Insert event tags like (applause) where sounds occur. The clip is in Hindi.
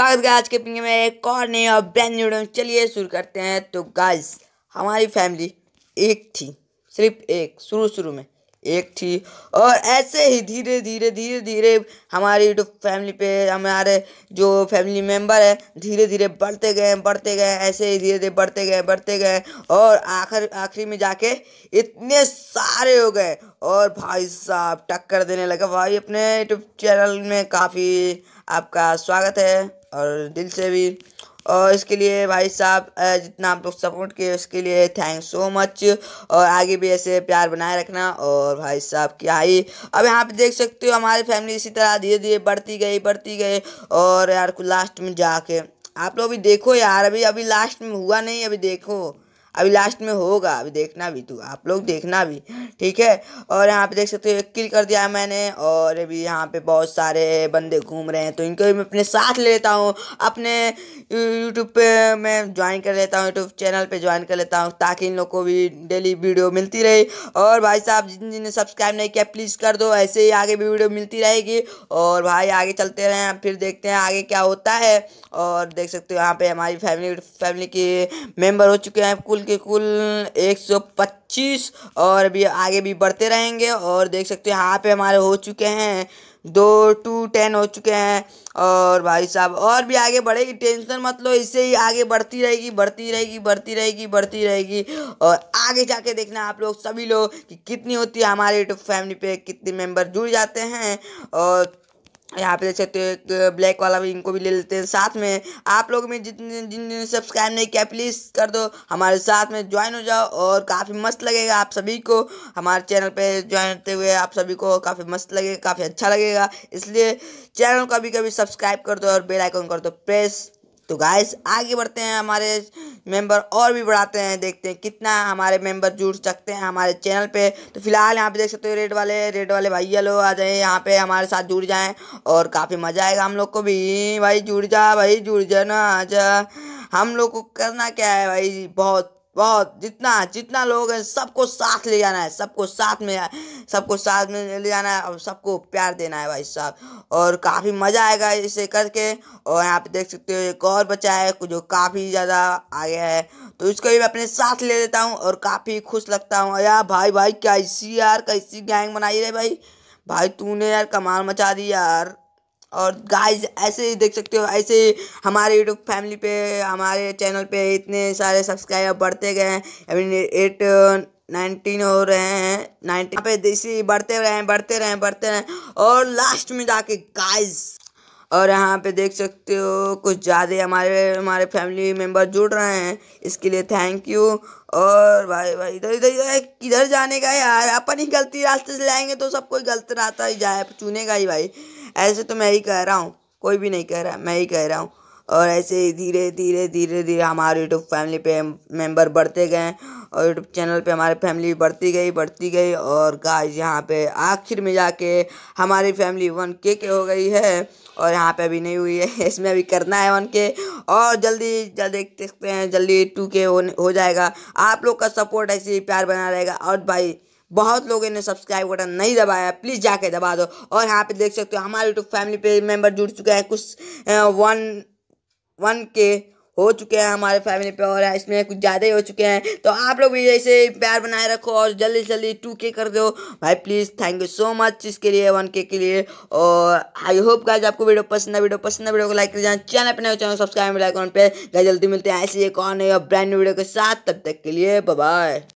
स्वागत है आज के पिंग में एक और नए और ब्रांड न्यू चलिए शुरू करते हैं तो गाइस हमारी फैमिली एक थी सिर्फ एक शुरू शुरू में एक थी और ऐसे ही धीरे धीरे धीरे धीरे हमारी यूट्यूब फैमिली पे हमारे जो फैमिली मेंबर है धीरे धीरे बढ़ते गए बढ़ते गए ऐसे ही धीरे धीरे बढ़ते गए बढ़ते गए और आखिर आखिरी में जाके इतने सारे हो गए और भाई साहब टक्कर देने लगा भाई अपने यूट्यूब चैनल में काफ़ी आपका स्वागत है और दिल से भी और इसके लिए भाई साहब जितना आप लोग सपोर्ट किए उसके लिए थैंक सो मच और आगे भी ऐसे प्यार बनाए रखना और भाई साहब क्या ही अब यहाँ पे देख सकते हो हमारी फैमिली इसी तरह धीरे धीरे बढ़ती गई बढ़ती गई और यार को लास्ट में जाके आप लोग भी देखो यार अभी अभी लास्ट में हुआ नहीं अभी देखो अभी लास्ट में होगा अभी देखना भी तू आप लोग देखना भी ठीक है और यहाँ पे देख सकते हो एक किल कर दिया है मैंने और अभी यहाँ पे बहुत सारे बंदे घूम रहे हैं तो इनको भी मैं अपने साथ ले लेता हूँ अपने यूट्यूब पे मैं ज्वाइन कर लेता हूँ यूट्यूब चैनल पे ज्वाइन कर लेता हूँ ताकि इन लोग को भी डेली वीडियो मिलती रहे और भाई साहब जिन जिन्हें सब्सक्राइब नहीं किया प्लीज़ कर दो ऐसे ही आगे भी वीडियो मिलती रहेगी और भाई आगे चलते रहें फिर देखते हैं आगे क्या होता है और देख सकते हो यहाँ पे हमारी फैमिली फैमिली के मेम्बर हो चुके हैं कुल के कुल 125 और अभी आगे भी बढ़ते रहेंगे और देख सकते हो यहाँ पे हमारे हो चुके हैं दो टू टेन हो चुके हैं और भाई साहब और भी आगे बढ़ेगी टेंशन मत लो इससे ही आगे बढ़ती रहेगी बढ़ती रहेगी बढ़ती रहेगी बढ़ती रहेगी और आगे जाके देखना आप लोग सभी लोग कि कितनी होती है हमारे यूट्यूब फैमिली पे कितने मेंबर जुड़ जाते हैं और यहाँ पे देख सकते हो एक ब्लैक वाला भी इनको भी ले लेते हैं साथ में आप लोग में जितने जिन जिन सब्सक्राइब नहीं किया प्लीज़ कर दो हमारे साथ में ज्वाइन हो जाओ और काफ़ी मस्त लगेगा आप सभी को हमारे चैनल पे ज्वाइन होते हुए आप सभी को काफ़ी मस्त लगेगा काफ़ी अच्छा लगेगा इसलिए चैनल को कभी कभी सब्सक्राइब कर दो और बेलाइकॉन कर दो प्रेस तो गाइस आगे बढ़ते हैं हमारे मेंबर और भी बढ़ाते हैं देखते हैं कितना हमारे मेंबर जुड़ सकते हैं हमारे चैनल पे तो फिलहाल यहाँ पे देख सकते हो रेड वाले रेड वाले ये लोग आ जाए यहाँ पे हमारे साथ जुड़ जाएं और काफ़ी मज़ा आएगा हम लोग को भी भाई जुड़ जा भाई जुड़ जा ना जा हम लोग को करना क्या है भाई बहुत बहुत जितना जितना लोग हैं सबको साथ ले जाना है सबको साथ में सबको साथ में ले जाना है और सबको प्यार देना है भाई साहब और काफ़ी मज़ा आएगा इसे करके और यहाँ पे देख सकते हो एक और बच्चा है जो काफ़ी ज़्यादा आ गया है तो इसको भी मैं अपने साथ ले लेता हूँ और काफ़ी खुश लगता हूँ यार भाई भाई कैसी यार कैसी गैंग बनाई रहे भाई भाई तूने यार कमाल मचा दी यार और गाइस ऐसे ही देख सकते हो ऐसे ही हमारे यूट्यूब फैमिली पे हमारे चैनल पे इतने सारे सब्सक्राइबर बढ़ते गए हैं मीन एट नाइनटीन हो रहे हैं नाइनटीन पे इसी बढ़ते रहे हैं बढ़ते रहे हैं बढ़ते रहे और लास्ट में जाके गाइस और यहाँ पे देख सकते हो कुछ ज़्यादा हमारे हमारे फैमिली मेम्बर जुड़ रहे हैं इसके लिए थैंक यू और भाई भाई इधर इधर इधर किधर जाने का यार अपन ही गलती रास्ते से लाएंगे तो सब कोई गलत रास्ता ही जाए चुनेगा ही भाई ऐसे तो मैं ही कह रहा हूँ कोई भी नहीं कह रहा मैं ही कह रहा हूँ और ऐसे ही धीरे धीरे धीरे धीरे हमारे यूट्यूब फैमिली पे मेंबर बढ़ते गए और यूट्यूब चैनल पे हमारी फैमिली बढ़ती गई बढ़ती गई और गाइस यहाँ पे आखिर में जाके हमारी फैमिली वन के के हो गई है और यहाँ पे अभी नहीं हुई है (laughs) इसमें अभी करना है वन के और जल्दी जल्दी देखते हैं जल्दी टू के हो, हो जाएगा आप लोग का सपोर्ट ऐसे ही प्यार बना रहेगा और भाई बहुत लोगों ने सब्सक्राइब बटन नहीं दबाया प्लीज़ जाके दबा दो और यहाँ पे देख सकते हो हमारे यूट्यूब फैमिली पे मेंबर जुड़ चुके हैं कुछ वन वन के हो चुके हैं हमारे फैमिली पे और इसमें कुछ ज़्यादा ही हो चुके हैं तो आप लोग भी ऐसे प्यार बनाए रखो और जल्दी से जल्दी टू के कर दो भाई please thank you so much इसके लिए वन के के लिए और आई होप गाइज आपको वीडियो पसंद है वीडियो पसंद है वीडियो को लाइक कर जाना तो चैनल अपने चैनल सब्सक्राइब लाइक पे जल्दी मिलते हैं ऐसे एक और नई और ब्रांड न्यू वीडियो के साथ तब तक के लिए बाय